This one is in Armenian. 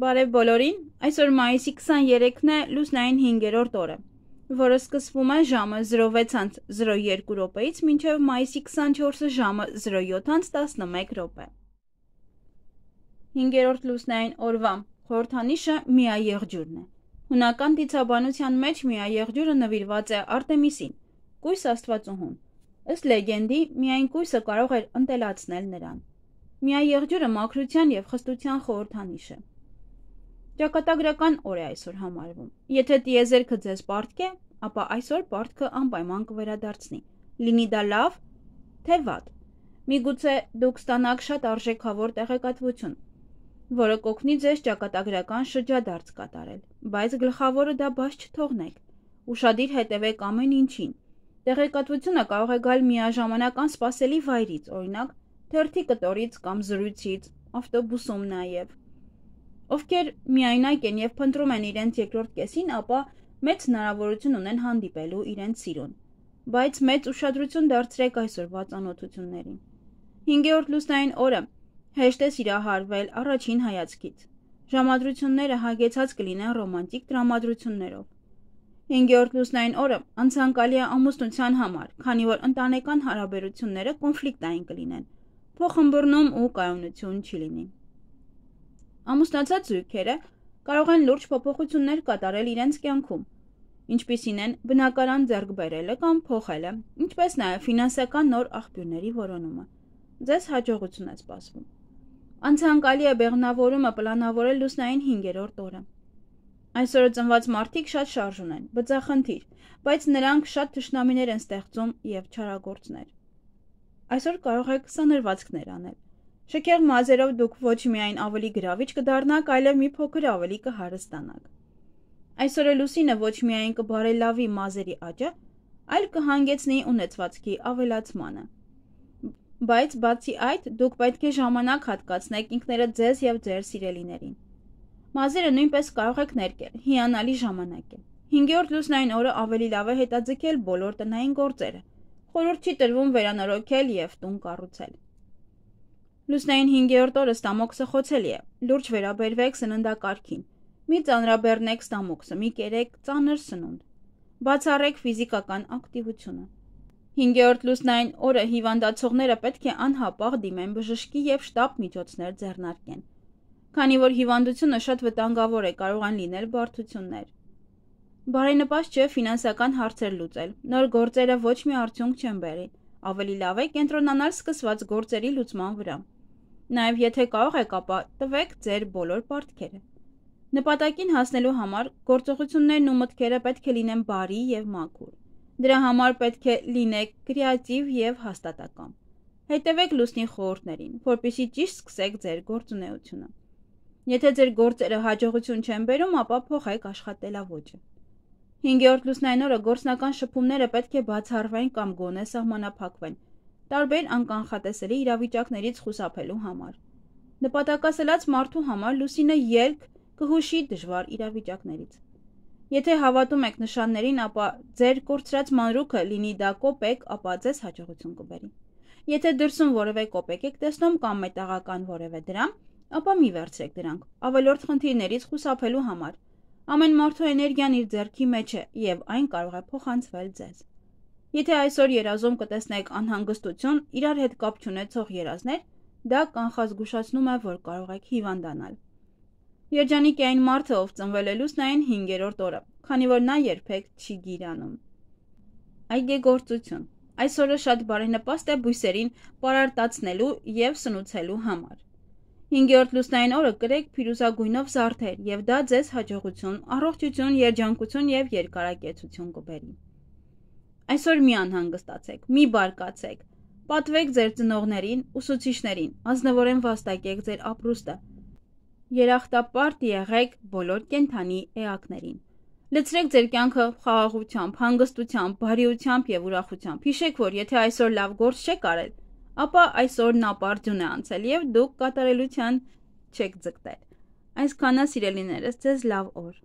Բարև բոլորին։ Այսօր մայիսի 23-ն է լուսնային 5-րդ օրը, որը սկսվում է ժամը 06:02 րոպեից մինչև մայիսի 24-ը ժամը 07:11 րոպե։ 5-րդ լուսնային օրվա խորհրդանիշը միաեղջյուրն է։ Հունական դիցաբանության մեջ միաեղջյուրը նվիրված է Արտեմիսին, կույս աստվածուհուն։ Ըստ լեգենդի, միայն կույսը կարող էր ընտելացնել նրան։ Միաեղջյուրը մաքրության եւ խստության խորհրդանիշ է։ Ճակատագրական օր է այսօր համարվում։ Եթե տիեզերքը ձեզ պարտք է, ապա այսօր պարտքը անպայման կվերադարձնի։ Լինի դա լավ, թե վատ։ Միգուցե դուք ստանաք շատ արժեքավոր տեղեկատվություն, որը կօգնի ձեզ ճակատագրական շրջադարձ կատարել, բայց գլխավորը դա բաց չթողնեք։ Ուշադիր հետևեք ամեն ինչին։ Տեղեկատվությունը կարող է գալ միաժամանակ անսպասելի վայրից, օրինակ, թերթի կտորից կամ զրույցից, ավտոբուսում նաև ովքեր միայնակ են եւ փնտրում են իրենց երկրորդ կեսին, ապա մեծ հնարավորություն ունեն հանդիպելու իրենց սիրուն։ Բայց մեծ ուշադրություն դարձրեք այսօրվա ծանոթություններին։ 5-րդ լուսնային օրը հեշտ է սիրահարվել առաջին հայացքից։ Ժամադրությունները հագեցած կլինեն ռոմանտիկ դրամատրություններով։ 5-րդ լուսնային օրը անցանկալի է ամուսնության համար, քանի որ ընտանեկան հարաբերությունները կոնֆլիկտային կլինեն։ Փոխհմբռնում ու կայունություն չի լինի։ Ամուսնացած զույգերը կարող են լուրջ փոփոխություններ կատարել իրենց կյանքում, ինչպիսին են բնակարան ձեռք բերելը կամ փոխելը, ինչպես նաև ֆինանսական նոր աղբյուրների որոնումը։ Ձեզ հաջողություն է սպասվում։ Անցանկալի է բեղնավորումը պլանավորել լուսնային 5-րդ օրը։ Այսօր ծնված մարդիկ շատ շարժուն են, բծախնդիր, բայց նրանք շատ ճշնամիներ են ստեղծում եւ չարագործներ։ Այսօր կարող եք սանրվածքներ անել։ Շքեղ մազերով դուք ոչ միայն ավելի գրավիչ կդառնաք, այլև մի փոքր ավելի կհարստանաք։ Այսօր լուսինը ոչ միայն կբարելավի մազերի աճը, այլ կհանգեցնի ունեցվածքի ավելացմանը։ Բայց բացի այդ, դուք պետք է ժամանակ հատկացնեք ինքներդ ձեզ եւ ձեր սիրելիներին։ Մազերը նույնպես կարող եք ներկել, հիանալի ժամանակ է։ 5-րդ լուսնային օրը ավելի լավ է հետաձգել բոլոր տնային գործերը։ Խորհուրդ չի տրվում վերանորոգել եւ տուն կառուցել։ Լուսնային 5-րդ օրը ստամոքսը խոցելի է։ Լուրջ վերաբերվեք սննդակարգին։ Մի ծանրաբեռնեք ստամոքսը, մի կերեք ծանր սնունդ։ Բացառեք ֆիզիկական ակտիվությունը։ 5-րդ լուսնային օրը հիվանդացողները պետք է անհապաղ դիմեն բժշկի եւ շտապ միջոցներ ձեռնարկեն։ Քանի որ հիվանդությունը շատ վտանգավոր է, կարող են լինել բարդություններ։ Բարենպաստ չէ ֆինանսական հարցեր լուծել։ Նոր գործերը ոչ մի արդյունք չեն բերի։ Ավելի լավ է կենտրոնանալ սկսված գործերի լուծման վրա։ Նաև եթե կարող եք, ապա տվեք ձեր բոլոր պարտքերը։ Նպատակին հասնելու համար գործողություններն ու մտքերը պետք է լինեն բարի եւ մաքուր։ Դրա համար պետք է լինեք կրեատիվ եւ հաստատակամ։ Հետևեք լուսնի խորհուրդներին, որպեսզի ճիշտ սկսեք ձեր գործունեությունը։ Եթե ձեր գործերը հաջողություն չեն բերում, ապա փոխեք աշխատելավոճը։ 5-րդ լուսնային օրը գործնական շփումները պետք է բացառվեն կամ գոնե սահմանափակվեն, տարբեր անկանխատեսելի իրավիճակներից խուսափելու համար։ Նպատակասլաց մարդու համար լուսինը երկ կհուշի դժվար իրավիճակներից։ Եթե հավատում եք նշաններին, ապա ձեր կորցրած մանրուքը լինի դա կոպեկ, ապա ձեզ հաջողություն կբերի։ Եթե դրսում որևէ կոպեկ եք տեսնում կամ մետաղական որևէ դրամ, ապա մի վերցրեք դրանք։ Ավելորդ խնդիրներից խուսափելու համար։ Ամեն մարդու էներգիան իր ձեռքի մեջ է, եւ այն կարող է փոխանցվել ձեզ։ Եթե այսօր երազում կտեսնեք անհանգստություն, իրար հետ կապ չունեցող երազներ, դա կանխազգուշացնում է, որ կարող եք հիվանդանալ։ Երջանիկ է այն մարդը, ով ծնվել է լուսնային 5-րդ օրը, քանի որ նա երբեք չի գիրանում։ Այգեգործություն։ Այս օրը շատ բարենպաստ է բույսերին պարարտացնելու եւ սնուցելու համար։ 5-րդ լուսնային օրը կրեք փիրուզագույնով զարդեր եւ դա ձեզ հաջողություն, առողջություն, երջանկություն եւ երկարակեցություն կբերի։ Այսօր մի անհանգստացեք, մի բարկացեք։ Պատվեք ձեր ծնողներին, ուսուցիչներին, ազնվորեն վաստակեք ձեր ապրուստը։ Երախտապարտ եղեք բոլոր կենթանի էակներին։ Լցրեք ձեր կյանքը խաղաղությամբ, հանգստությամբ, բարիությամբ եւ ուրախությամբ։ Հիշեք, որ եթե այսօր լավ գործ չեք արել, ապա այսօրն ապարդյուն է անցել եւ դուք կատարելության չեք ձգտել։ Այսքանը սիրելիներս, ձեզ լավ օր։